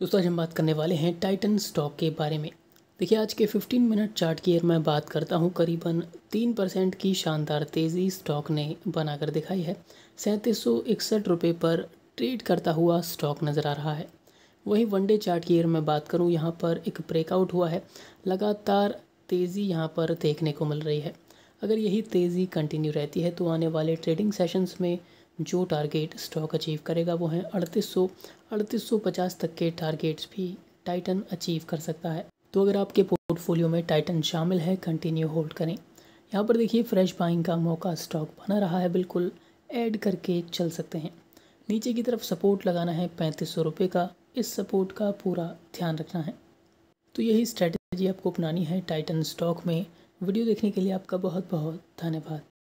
दोस्तों आज हम बात करने वाले हैं टाइटन स्टॉक के बारे में देखिए आज के 15 मिनट चार्ट की अगर मैं बात करता हूँ करीबन तीन परसेंट की शानदार तेज़ी स्टॉक ने बनाकर दिखाई है सैंतीस सौ इकसठ रुपये पर ट्रेड करता हुआ स्टॉक नज़र आ रहा है वहीं वनडे चार्ट की अगर मैं बात करूँ यहाँ पर एक ब्रेकआउट हुआ है लगातार तेज़ी यहाँ पर देखने को मिल रही है अगर यही तेज़ी कंटिन्यू रहती है तो आने वाले ट्रेडिंग सेशंस में जो टारगेट स्टॉक अचीव करेगा वो है अड़तीस सौ अड़तीस सौ पचास तक के टारगेट्स भी टाइटन अचीव कर सकता है तो अगर आपके पोर्टफोलियो में टाइटन शामिल है कंटिन्यू होल्ड करें यहाँ पर देखिए फ्रेश बाइंग का मौका स्टॉक बना रहा है बिल्कुल ऐड करके चल सकते हैं नीचे की तरफ सपोर्ट लगाना है पैंतीस सौ रुपये का इस सपोर्ट का पूरा ध्यान रखना है तो यही स्ट्रैटेजी आपको अपनानी है टाइटन स्टॉक में वीडियो देखने के लिए आपका बहुत बहुत धन्यवाद